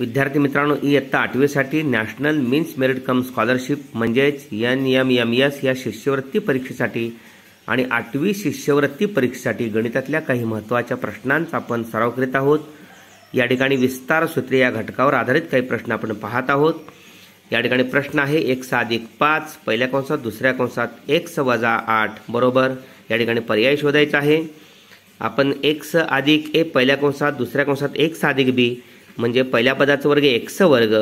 विद्यार्थी मित्रांनो इयत्ता आठवीसाठी national means merit cum scholarship म्हणजेच एन एम एम एस या शिष्यवृत्ती परीक्षेसाठी आणि आठवी शिष्यवृत्ती परीक्षेसाठी गणितातल्या काही महत्त्वाच्या प्रश्नांचा आपण सराव करीत आहोत या ठिकाणी विस्तार सूत्रे या घटकावर आधारित काही प्रश्न आपण पाहत आहोत या ठिकाणी प्रश्न आहे एक सा अधिक पाच पहिल्या कंसात दुसऱ्या कंसात स वजा आठ बरोबर या ठिकाणी पर्याय शोधायचा आहे आपण स अधिक ए पहिल्या कंसात दुसऱ्या कंसात एक्स अधिक बी म्हणजे पहिल्या पदाचा वर्ग एक्स वर्ग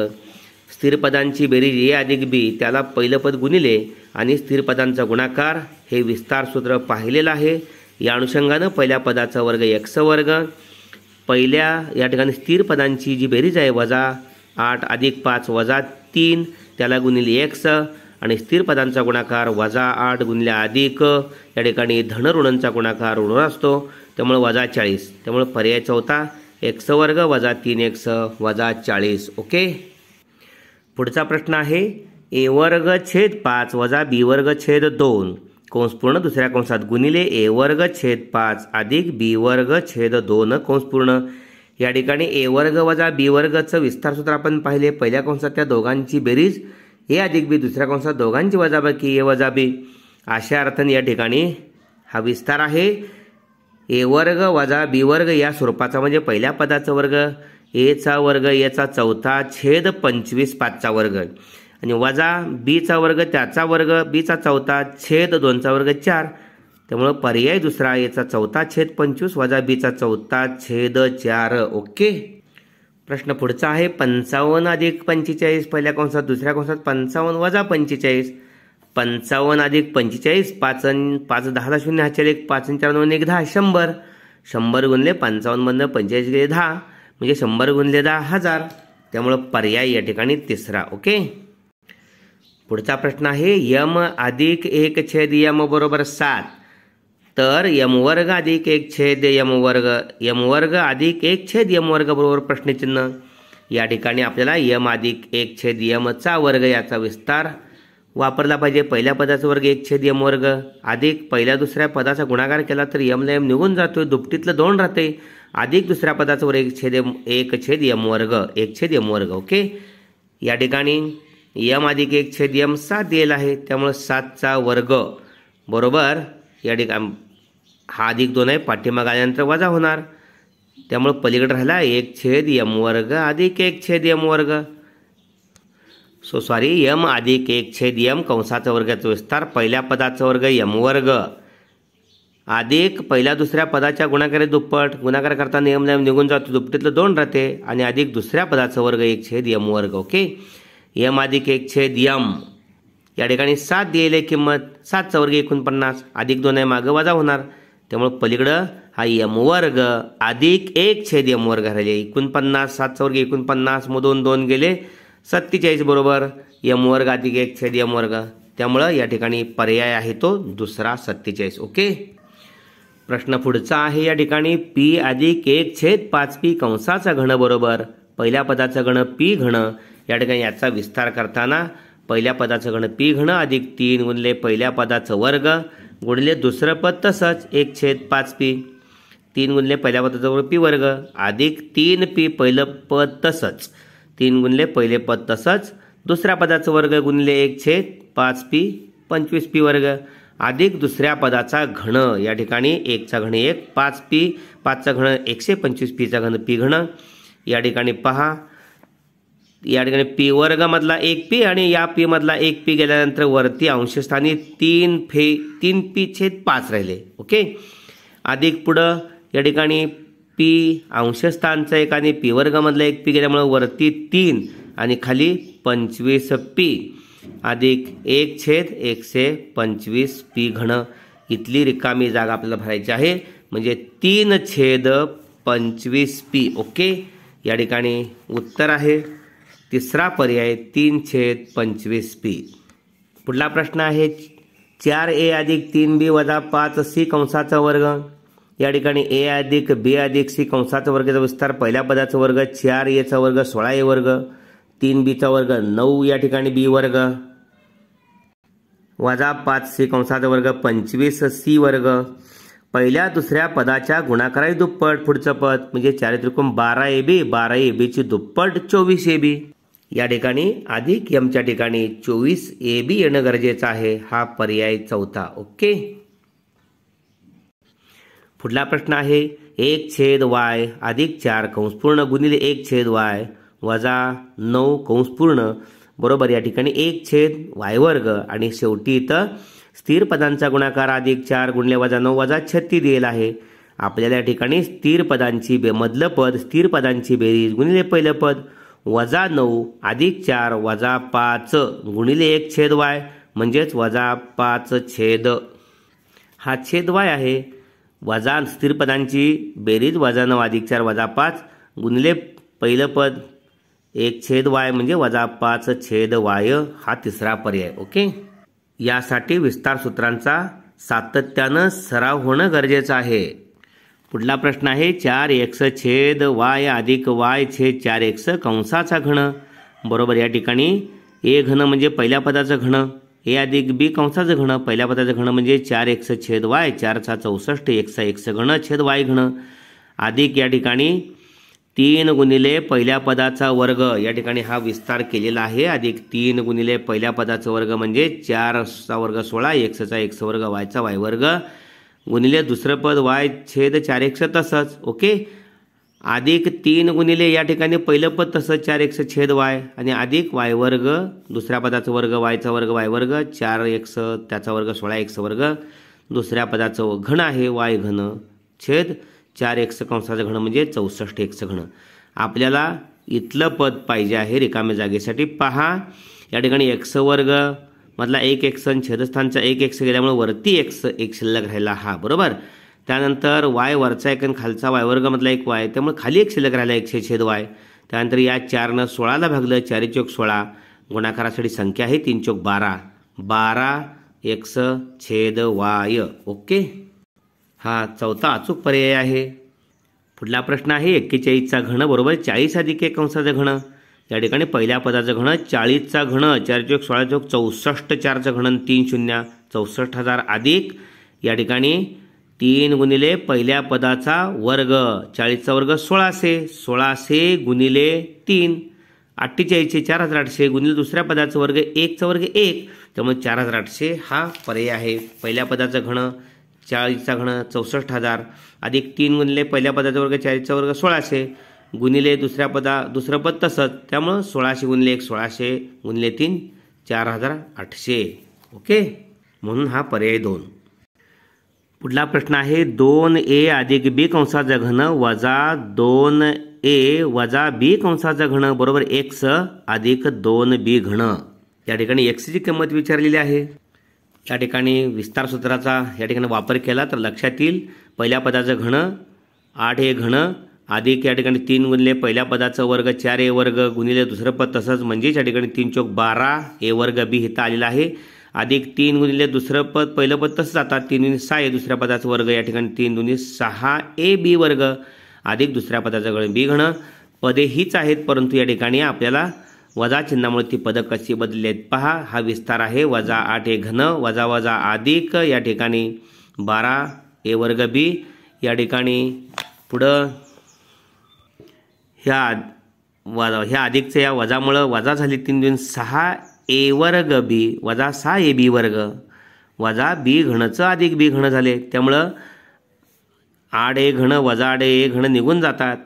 स्थिर पदांची बेरीज ए अधिक बी त्याला पहिलं पद गुणिले आणि स्थिर पदांचा गुणाकार हे विस्तार सूत्र पाहिलेलं आहे या अनुषंगानं पहिल्या पदाचा वर्ग एक्स वर्ग पहिल्या या ठिकाणी स्थिर पदांची जी बेरीज आहे वजा आठ अधिक पाच वजा तीन त्याला गुणिले एक्स आणि स्थिर पदांचा गुणाकार वजा आठ गुणिले अधिक या ठिकाणी धनऋणांचा गुणाकार ऋण असतो त्यामुळे वजा चाळीस त्यामुळे पर्याय चौथा एक्स वर्ग वजा तीन एक्स वजा चाळीस ओके पुढचा प्रश्न आहे ए वर्ग छेद पाच वजा बी वर्ग छेद दोन कंस पूर्ण दुसऱ्या कंसात गुणिले ए वर्ग छेद पाच अधिक बी वर्ग छेद दोन कंस पूर्ण या ठिकाणी ए वर्ग वजा बी वर्गचं विस्तारसूत्र आपण पाहिले पहिल्या कंसात त्या दोघांची बेरीज ए अधिक बी दुसऱ्या कंसात दोघांची वजा बाकी ए वजा बी अशा अर्थाने या ठिकाणी हा विस्तार आहे ए वर्ग वजा बी वर्ग या स्वरूपाचा म्हणजे पहिल्या पदाचा वर्ग एचा वर्ग याचा चौथा छेद पंचवीस पाचचा वर्ग आणि वजा बीचा वर्ग त्याचा वर्ग बीचा चौथा छेद दोनचा वर्ग चार त्यामुळं पर्याय दुसरा याचा चौथा छेद पंचवीस वजा बीचा चौथा छेद चार ओके प्रश्न पुढचा आहे पंचावन्न अधिक पंचेचाळीस पहिल्या कंसात दुसऱ्या कंसात पंचावन्न वजा पंचेचाळीस पंचावन्न अधिक पंचेचाळीस पाच पाच दहा शून्य हा चार एक पाच चार दोन एक दहा शंभर शंभर गुणले पंचावन्नमधनं पंचेचाळीस गेले दहा म्हणजे शंभर गुणले दहा हजार त्यामुळं पर्याय या ठिकाणी तिसरा ओके पुढचा प्रश्न आहे यम अधिक एक छेद यम बरोबर सात तर यमवर्ग अधिक एक छेद यम यमवर्ग यमवर्ग अधिक एक छेद यम वर्ग बरोबर प्रश्नचिन्ह या ठिकाणी आपल्याला यम अधिक एक छेद यमचा वर्ग याचा विस्तार वापरला पाहिजे पहिल्या पदाचा वर्ग एक छेद यम वर्ग अधिक पहिल्या दुसऱ्या पदाचा गुणाकार केला तर यमला यम निघून जातो दुपटीतलं दोन राहते अधिक दुसऱ्या पदाचा वर्ग एक छेद यम एक छेद यम वर्ग एक छेद यम वर्ग ओके या ठिकाणी यम अधिक एक छेद यम सात दिलेला आहे त्यामुळं सातचा वर्ग बरोबर या ठिकाण हा अधिक दोन आहे पाठीमाग आल्यानंतर वजा होणार त्यामुळं पलीकडे राहिला एक छेद यम वर्ग अधिक एक छेद यम वर्ग सो सॉरी यम अधिक एक छेद यम कंसाचा वर्गाचा विस्तार पहिल्या पदाचा वर्ग यम वर्ग अधिक पहिल्या दुसऱ्या पदाच्या गुणाकारे दुप्पट गुणाकार करता नियम नियम निघून जातो दुपटीतलं दोन राहते आणि अधिक दुसऱ्या पदाचा वर्ग एक छेद यम वर्ग ओके यम अधिक एक छेद यम या ठिकाणी सात दिलेली किंमत सातचा वर्ग एकोणपन्नास अधिक दोन आहे मागं वजा होणार त्यामुळं पलीकडं हा यम वर्ग अधिक एक छेद यम वर्ग राहिले एकोणपन्नास सातचा वर्ग एकोणपन्नास मधून दोन गेले सत्तेचाळीस बरोबर यम वर्ग अधिक एक छेद यम वर्ग त्यामुळं या ठिकाणी पर्याय आहे तो दुसरा सत्तेचाळीस ओके प्रश्न पुढचा आहे या ठिकाणी पी अधिक एक छेद पाच पी कंसाचा घण बरोबर पहिल्या पदाचं घण पी घण या ठिकाणी याचा विस्तार करताना पहिल्या पदाचं घण पी घण अधिक तीन गुणले पहिल्या पदाचं वर्ग गुणले दुसरं पद तसंच एक छेद पाच पी तीन गुणले पहिल्या पदाचं वर्ग पी वर्ग अधिक तीन पी पहिलं पद तसंच तीन गुणले पहिले पद तसंच दुसऱ्या पदाचं वर्ग गुणले एक छेद पाच पी पंचवीस पी वर्ग अधिक दुसऱ्या पदाचा घण या ठिकाणी एकचा घण एक पाच पी पाचचा घण एकशे पंचवीस पीचा घण पी घण या ठिकाणी पहा या ठिकाणी पी वर्गमधला एक पी आणि या पीमधला एक पी गेल्यानंतर वरती अंशस्थानी तीन फे तीन पी छेद पाच राहिले ओके अधिक पुढं या ठिकाणी पी अंशस्थानचं एक आणि पी वर्गामधलं एक पी गेल्यामुळं वरती तीन आणि खाली पंचवीस पी अधिक एक छेद एकशे पंचवीस पी घण इथली रिकामी जागा आपल्याला भरायची आहे म्हणजे तीन छेद पंचवीस पी ओके या ठिकाणी उत्तर आहे तिसरा पर्याय तीन छेद पंचवीस पी पुढला प्रश्न आहे चार ए अधिक तीन बी वजा पाच सी कंसाचा वर्ग या ठिकाणी ए अधिक बी अधिक सी कंसाचा वर्गाचा विस्तार पहिल्या पदाचा वर्ग चार एचा वर्ग सोळा ए वर्ग तीन बीचा वर्ग नऊ या ठिकाणी बी वर्ग वजा पाच सी कंसाचा वर्ग पंचवीस सी वर्ग पहिल्या दुसऱ्या पदाच्या गुणाकाराही दुप्पट पुढचं पद म्हणजे चारित्रिकोण बारा ए बी बारा ए बीची दुप्पट चोवीस ए बी या ठिकाणी अधिक एमच्या ठिकाणी चोवीस ए बी येणं गरजेचं आहे हा पर्याय चौथा ओके पुढला प्रश्न आहे एक छेद वाय अधिक चार कंस गुणिले एक छेद वाय वजा नऊ कंस बरोबर या ठिकाणी एक छेद वाय वर्ग आणि शेवटी इथं स्थिर पदांचा गुणाकार अधिक चार गुणले वजा नऊ वजा छत्ती दिलेला आहे आपल्याला या ठिकाणी स्थिर पदांची बे मधलं पद स्थिर पदांची बेरीज गुणिले पहिलं पद वजा नऊ अधिक चार वजा पाच गुणिले एक छेद वाय म्हणजेच वजा पाच छेद हा छेद वाय आहे वजान स्थिरपदांची बेरीज वजानं अधिक चार वजा पाच गुणले पहिलं पद एक छेद वाय म्हणजे वजा पाच छेद वाय हा तिसरा पर्याय ओके यासाठी विस्तार सूत्रांचा सातत्यानं सराव होणं गरजेचं आहे पुढला प्रश्न आहे चार एक्स छेद वाय अधिक वाय छेद चार एक्स कंसाचा घण बरोबर या ठिकाणी ए घन म्हणजे पहिल्या पदाचं घण हे अधिक बी कंसाचं घणं पहिल्या पदाचं घणं म्हणजे चार एक्स छेद वाय चार सहा चौसष्ट एकसा एक्स घणं छेद वाय घण अधिक या ठिकाणी तीन गुणिले पहिल्या पदाचा वर्ग या ठिकाणी हा विस्तार केलेला आहे अधिक तीन गुणिले पहिल्या पदाचा वर्ग म्हणजे चारचा वर्ग सोळा एकसचा एक्स वर्ग वायचा वाय वर्ग गुणिले दुसरं पद वाय छेद चार एक्स तसंच ओके अधिक तीन गुणिले या ठिकाणी पहिलं पद तसं चार एक्स छेद वाय आणि अधिक वाय वर्ग दुसऱ्या पदाचं वर्ग वायचा वर्ग वाय वर्ग चार स त्याचा वर्ग सोळा एक्स वर्ग दुसऱ्या पदाचं घन आहे वाय घन छेद चार एक्स कंसाचं घण म्हणजे चौसष्ट स घण आपल्याला इथलं पद पाहिजे आहे रिकाम्या जागेसाठी पहा या ठिकाणी एक्स वर्ग मधला एक एक्स छेदस्थानचा एक एक्स गेल्यामुळे वरती एक्स एक शिल्लक राहिला हा बरोबर त्यानंतर वाय वरचा एक आणि खालचा वाय वर्गमधला एक वाय त्यामुळे खाली एक शिल्लक राहिला एकशे छेद वाय त्यानंतर या चारनं सोळाला भागलं चारी चौक सोळा गुणाकारासाठी संख्या आहे तीन चौक बारा बारा स छेद वाय ओके हा चौथा अचूक पर्याय आहे पुढला प्रश्न आहे एक्केचाळीसचा घण बरोबर चाळीस अधिक एक अंशाचं घण या ठिकाणी पहिल्या पदाचं घण चाळीसचा घण चार चौक सोळा चौक चौसष्ट चारचं घणन तीन शून्य चौसष्ट हजार अधिक या ठिकाणी तीन गुणिले पहिल्या पदाचा वर्ग चाळीसचा वर्ग सोळाशे सोळाशे गुणिले तीन अठ्ठेचाळीसशे चार हजार आठशे गुणिले दुसऱ्या पदाचा वर्ग एकचा वर्ग एक त्यामुळे चार हजार आठशे हा पर्याय आहे पहिल्या पदाचं घणं चाळीसचा घणं चौसष्ट हजार अधिक तीन गुणिले पहिल्या पदाचा वर्ग चाळीसचा वर्ग सोळाशे गुणिले दुसऱ्या पदा दुसरं पद तसंच त्यामुळं सोळाशे गुणिले एक सोळाशे गुणिले तीन चार हजार आठशे ओके म्हणून हा पर्याय दोन पुढला प्रश्न आहे दोन ए अधिक बी कंसाचा घन वजा दोन ए वजा बी कंसाचा घन बरोबर एक्स अधिक दोन बी घन या ठिकाणी एक्सची किंमत विचारलेली आहे या ठिकाणी विस्तार सूत्राचा या ठिकाणी वापर केला तर लक्षात येईल पहिल्या पदाचं घन आठ ए घन अधिक या ठिकाणी तीन गुणले पहिल्या पदाचं वर्ग चार ए वर्ग गुणिले दुसरं पद तसंच म्हणजेच या ठिकाणी तीन चौक बारा ए वर्ग बी हिता आलेला आहे अधिक तीन गुणिले दुसरं पद पहिलं पद तसं जातात तीन गुणी सहा ए दुसऱ्या पदाचा वर्ग या ठिकाणी तीन गुणी सहा ए बी वर्ग अधिक दुसऱ्या पदाचा गण बी घन पदे हीच आहेत परंतु या ठिकाणी आपल्याला वजा चिन्हामुळे ती पदं कशी बदलली आहेत पहा हा विस्तार आहे वजा आठ ए घन वजा वजा अधिक या ठिकाणी बारा ए वर्ग बी या ठिकाणी पुढं ह्या वजा ह्या अधिकचं या वजामुळं वजा झाली तीन दोन सहा ए वर्ग बी वजा सहा ए बी वर्ग वजा बी घणचं अधिक बी घण झाले त्यामुळं आड ए घण वजा आड ए घण निघून जातात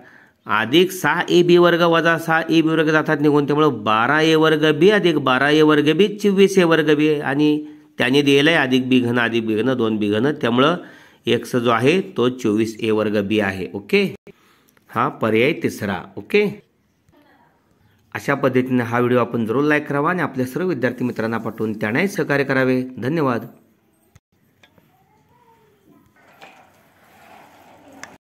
अधिक सहा ए बी वर्ग वजा सहा ए बी वर्ग जातात निघून त्यामुळं बारा ए वर्ग बी अधिक बारा ए वर्ग बी चोवीस ए वर्ग बी आणि त्याने दिलेलं आहे अधिक बी घन अधिक बी घन दोन बी घन त्यामुळं एक्स जो आहे तो चोवीस ए वर्ग बी आहे ओके हा पर्याय तिसरा ओके अशा पद्धतीनं हा व्हिडिओ आपण जरूर लाईक करावा आणि आपल्या सर्व विद्यार्थी मित्रांना पाठवून त्यांनाही सहकार्य करावे धन्यवाद